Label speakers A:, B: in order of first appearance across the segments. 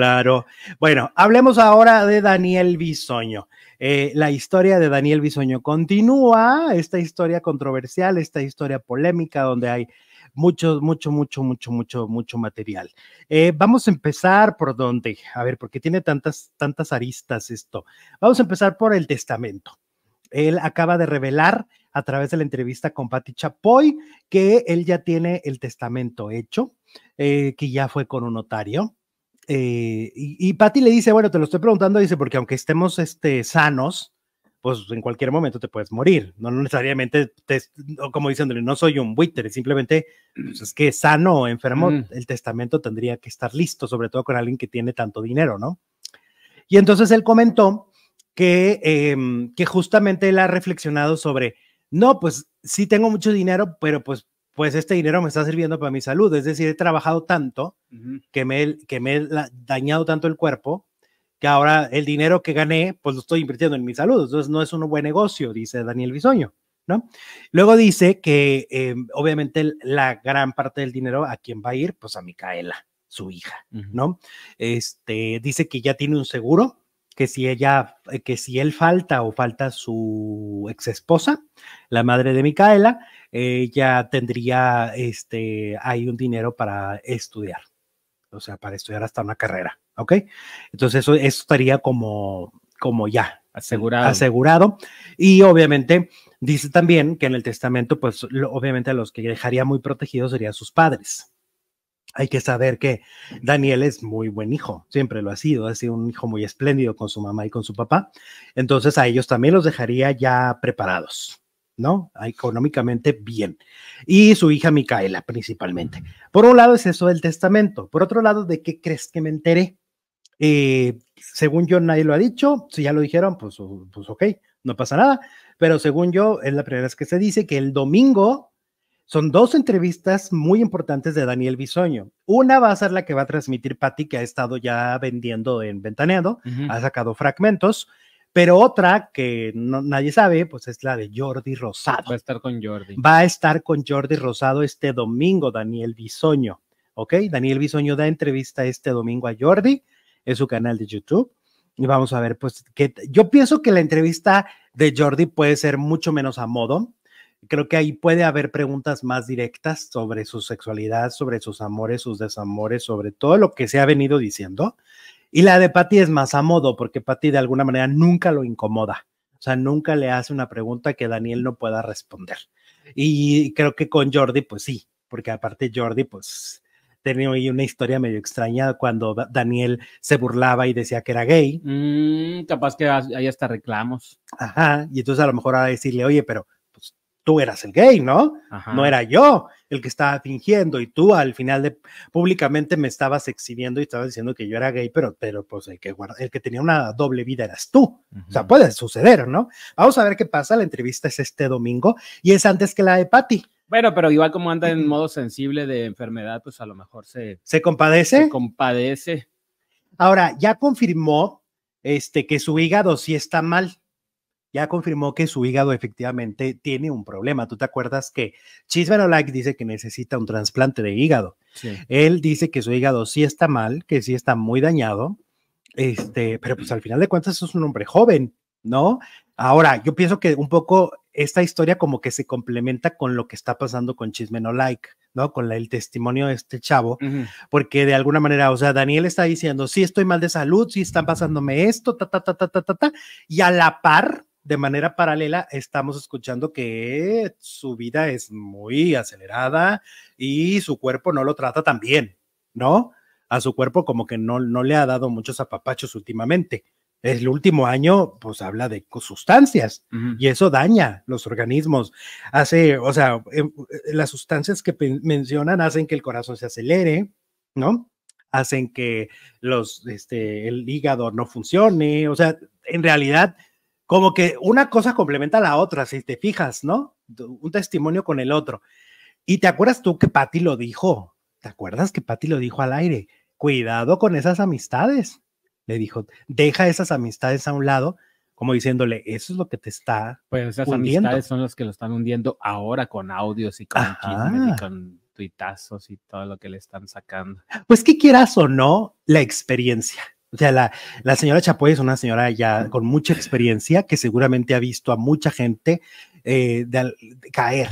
A: Claro. Bueno, hablemos ahora de Daniel Bisoño. Eh, la historia de Daniel Bisoño continúa, esta historia controversial, esta historia polémica donde hay mucho, mucho, mucho, mucho, mucho, mucho material. Eh, vamos a empezar por dónde, a ver, porque tiene tantas, tantas aristas esto. Vamos a empezar por el testamento. Él acaba de revelar a través de la entrevista con Patti Chapoy que él ya tiene el testamento hecho, eh, que ya fue con un notario eh, y, y Patty le dice, bueno, te lo estoy preguntando, dice, porque aunque estemos este, sanos, pues en cualquier momento te puedes morir. No necesariamente, te, como diciéndole, no soy un buitre, simplemente pues, es que sano o enfermo, mm. el testamento tendría que estar listo, sobre todo con alguien que tiene tanto dinero, ¿no? Y entonces él comentó que, em, que justamente él ha reflexionado sobre, no, pues sí tengo mucho dinero, pero pues pues este dinero me está sirviendo para mi salud. Es decir, he trabajado tanto que me, he dañado tanto el cuerpo que ahora el dinero que gané, pues lo estoy invirtiendo en mi salud. Entonces no es un buen negocio, dice Daniel Bisoño. ¿no? Luego dice que em, obviamente la gran parte del dinero a quién va a ir, pues a Micaela, su hija, ¿no? Este dice que ya tiene un seguro que si ella, eh, que si él falta o falta su ex esposa, la madre de Micaela, ella tendría este, ahí un dinero para estudiar, o sea, para estudiar hasta una carrera, ¿ok? Entonces eso, estaría como, como ya asegurado. asegurado. Y obviamente dice también que en el testamento, pues obviamente a los que dejaría muy protegidos serían sus padres. Hay que saber que Daniel es muy buen hijo, siempre lo ha sido, ha sido un hijo muy espléndido con su mamá y con su papá. Entonces a ellos también los dejaría ya preparados, ¿no? Económicamente bien. Y su hija Micaela principalmente. Por un lado es eso del testamento. Por otro lado, ¿de qué crees que me enteré? Eh, según yo, nadie lo ha dicho. Si ya lo dijeron, pues, pues ok, no pasa nada. Pero según yo, es la primera vez que se dice que el domingo son dos entrevistas muy importantes de Daniel Bisoño. Una va a ser la que va a transmitir Patti, que ha estado ya vendiendo en Ventaneado, ha sacado fragmentos, pero otra que nadie sabe, pues es la de Jordi Rosado. Va a estar con Jordi. Va a estar con Jordi Rosado este domingo, Daniel Bisoño. ¿Ok? Daniel Bisoño da entrevista este domingo a Jordi, en su canal de YouTube. Y vamos a ver, pues, que yo pienso que la entrevista de Jordi puede ser mucho menos a modo creo que ahí puede haber preguntas más directas sobre su sexualidad, sobre sus amores, sus desamores, sobre todo lo que se ha venido diciendo. Y la de Patty es más a modo, porque Patty de alguna manera nunca lo incomoda. O sea, nunca le hace una pregunta que Daniel no pueda responder. Y creo que con Jordi, pues sí, porque aparte Jordi, pues tenía una historia medio extraña cuando Daniel se burlaba y decía que era gay. Mm, capaz que hay hasta reclamos. Ajá, y entonces a lo mejor ahora decirle, oye, pero tú eras el gay, ¿no? No era yo el que estaba fingiendo y tú al final de públicamente me estabas exhibiendo y estabas diciendo que yo era gay, pero, pero pues el que, el que tenía una doble vida eras tú. O sea, puede suceder, ¿no? Vamos a ver qué pasa. La entrevista es este domingo y es antes que la de Patty.
B: Bueno, pero igual como anda en modo sensible de enfermedad, pues a lo mejor se...
A: ¿Se compadece? Se
B: compadece.
A: Ahora, ya confirmó este, que su hígado sí está mal ya confirmó que su hígado efectivamente tiene un problema. ¿Tú te acuerdas que Like dice que necesita un trasplante de hígado? Sí. Él dice que su hígado sí está mal, que sí está muy dañado, este, pero pues al final de cuentas es un hombre joven, ¿no? Ahora, yo pienso que un poco esta historia como que se complementa con lo que está pasando con Chismeno Like, ¿no? Con el testimonio de este chavo, porque de alguna manera, o sea, Daniel está diciendo, sí estoy mal de salud, sí están pasándome esto, ta, ta, ta, ta, y a la par, de manera paralela estamos escuchando que su vida es muy acelerada y su cuerpo no lo trata tan bien, ¿no? A su cuerpo como que no, no le ha dado muchos apapachos últimamente. El último año, pues habla de sustancias y eso daña los organismos. Hace, o sea, eh, eh, las sustancias que mencionan hacen que el corazón se acelere, ¿no? Hacen que los, este, el hígado no funcione. O sea, en realidad como que una cosa complementa a la otra, si te fijas, ¿no? Un testimonio con el otro. Y te acuerdas tú que Patty lo dijo, ¿te acuerdas que Patty lo dijo al aire? Cuidado con esas amistades, le dijo, deja esas amistades a un lado, como diciéndole, eso es lo que te
B: está. Pues esas amistades son las que lo están hundiendo ahora con audios y con y con tuitazos y todo lo que le están sacando.
A: Pues que quieras o no, la experiencia o sea, la, la, señora Chapoy es una señora ya con mucha experiencia que seguramente ha visto a mucha gente eh, caer.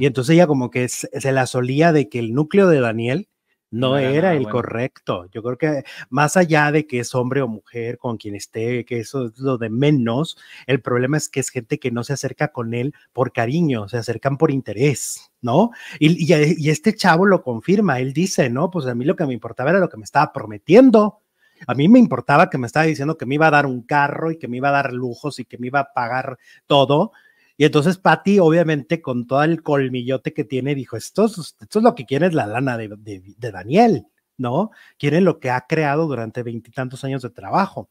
A: Y entonces ella como que se, la solía de que el núcleo de Daniel no, era, el correcto. Yo creo que más allá de que es hombre o mujer con quien esté, que eso es lo de menos, el problema es que es gente que no se acerca con él por cariño, se acercan por interés. ¿no? y, y este chavo lo confirma, él dice, no, pues a mí lo que me importaba era lo que me estaba prometiendo, a mí me importaba que me estaba diciendo que me iba a dar un carro y que me iba a dar lujos y que me iba a pagar todo. Y entonces Patty, obviamente, con todo el colmillote que tiene, dijo, esto, es, esto es lo que quiere la lana de, Daniel, ¿no? Quiere lo que ha creado durante veintitantos años de trabajo.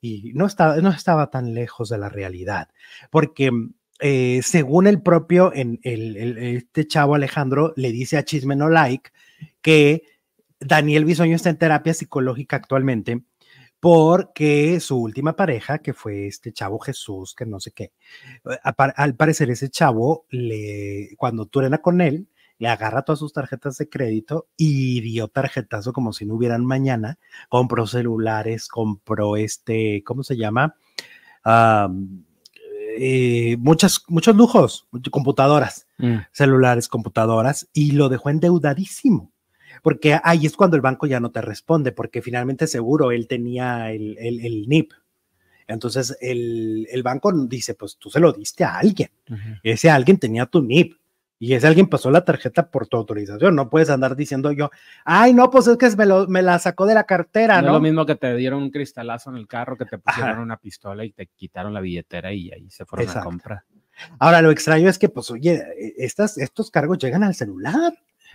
A: Y no estaba, no estaba tan lejos de la realidad, porque eh, según el propio, en, el, este chavo Alejandro le dice a Chisme No Like que Daniel Bisoño está en terapia psicológica actualmente porque su última pareja, que fue este chavo Jesús, que no sé qué, al parecer ese chavo, le, cuando Turena con él, le agarra todas sus tarjetas de crédito y dio tarjetazo como si no hubieran mañana, compró celulares, compró este, ¿cómo se llama? Eh, muchos lujos, computadoras, mm. celulares, computadoras, y lo dejó endeudadísimo porque ahí es cuando el banco ya no te responde, porque finalmente seguro él tenía el, NIP. Entonces el, el, banco dice, pues tú se lo diste a alguien. Ese alguien tenía tu NIP. Y ese alguien pasó la tarjeta por tu autorización. No puedes andar diciendo yo, ay, no, pues es que me, lo, me la sacó de la cartera, ¿no? Es lo
B: mismo que te dieron un cristalazo en el carro, que te pusieron una pistola y te quitaron la billetera y ahí se fueron a comprar.
A: Ahora, lo extraño es que, pues, oye, e, estos cargos llegan al celular.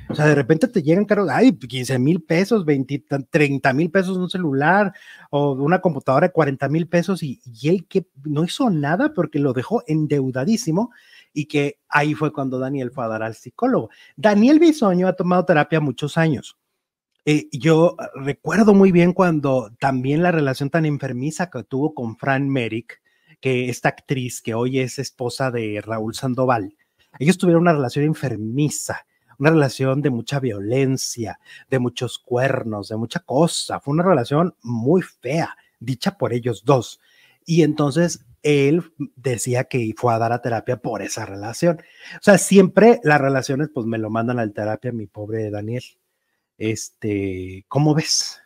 A: O sea, de repente te llegan caros, ay, 15 mil pesos, 20, 30 mil pesos un celular o una computadora de 40 mil pesos y, él que no hizo nada porque lo dejó endeudadísimo y que ahí fue cuando Daniel fue a dar al psicólogo. Daniel Bisoño ha tomado terapia muchos años. Eh, yo recuerdo muy bien cuando también la relación tan enfermiza que tuvo con Fran Merrick, que esta actriz que hoy es esposa de Raúl Sandoval, ellos tuvieron una relación enfermiza una relación de mucha violencia, de muchos cuernos, de mucha cosa. Fue una relación muy fea, dicha por ellos dos. Y entonces él decía que fue a dar a terapia por esa relación. O sea, siempre las relaciones, pues me lo mandan al terapia,
B: mi pobre Daniel. Este, ¿cómo ves?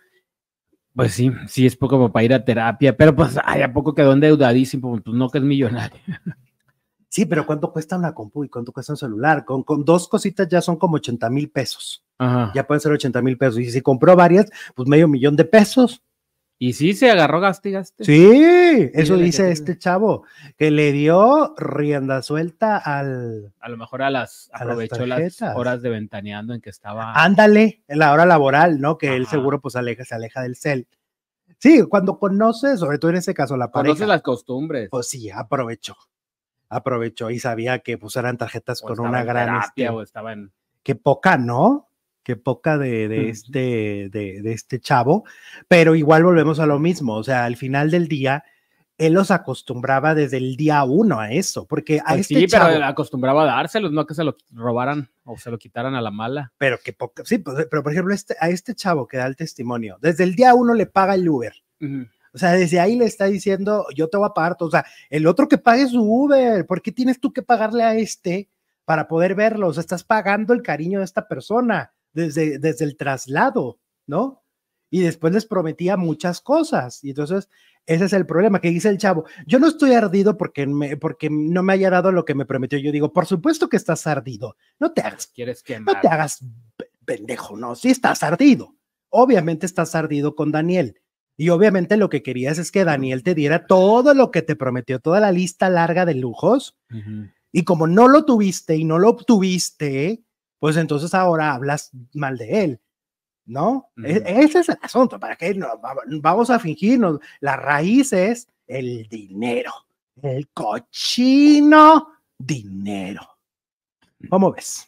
B: Pues sí, sí, es poco para ir a terapia, pero pues, ay, ¿a poco quedó endeudadísimo? Pues no que es millonario.
A: sí, pero ¿cuánto cuesta una compu y cuánto cuesta un celular? Con, dos cositas ya son como 80 mil pesos. Ajá. Ya pueden ser 80 mil pesos. Y si compró varias, pues medio millón de pesos.
B: Y sí, se agarró y Sí,
A: eso dice este chavo, que le dio rienda suelta
B: al... A lo mejor a las... aprovechó las, horas de ventaneando en que estaba...
A: Ándale, en la hora laboral, ¿no? Que él seguro pues aleja, se aleja del cel. Sí, cuando conoces, sobre todo en ese caso, la pareja... Conoces
B: las costumbres. Pues sí, aprovechó
A: aprovechó y sabía que pues tarjetas con una gran...
B: Terapia, este, en...
A: Qué poca, ¿no? Qué poca este, de, de este, chavo, pero igual volvemos a lo mismo, o sea, al final del día él los acostumbraba desde el día uno a eso, porque a pues este sí, pero
B: acostumbraba a dárselos, no que se lo robaran o se lo quitaran a la mala. Pero que poca, sí,
A: pues, pero por ejemplo, este, a este chavo que da el testimonio, desde el día uno le paga el Uber. O sea, desde ahí le está diciendo, yo te voy a pagar, o sea, el otro que pague su Uber, ¿por qué tienes tú que pagarle a este para poder verlo? O sea, estás pagando el cariño de esta persona desde, desde el traslado, ¿no? Y después les prometía muchas cosas. Y entonces, ese es el problema que dice el chavo. Yo no estoy ardido porque, porque no me haya dado lo que me prometió. Yo digo, por supuesto que estás ardido. No te hagas.
B: ¿Quieres que No te
A: hagas pendejo, no. Sí estás ardido. Obviamente estás ardido con Daniel y obviamente lo que querías es que Daniel te diera todo lo que te prometió, toda la lista larga de lujos. Y como no lo tuviste y no lo obtuviste, pues entonces ahora hablas mal de él. ¿No? E-, ese es el asunto. ¿Para qué no, vamos a fingirnos? La raíz es el dinero. El cochino dinero. ¿Cómo ves?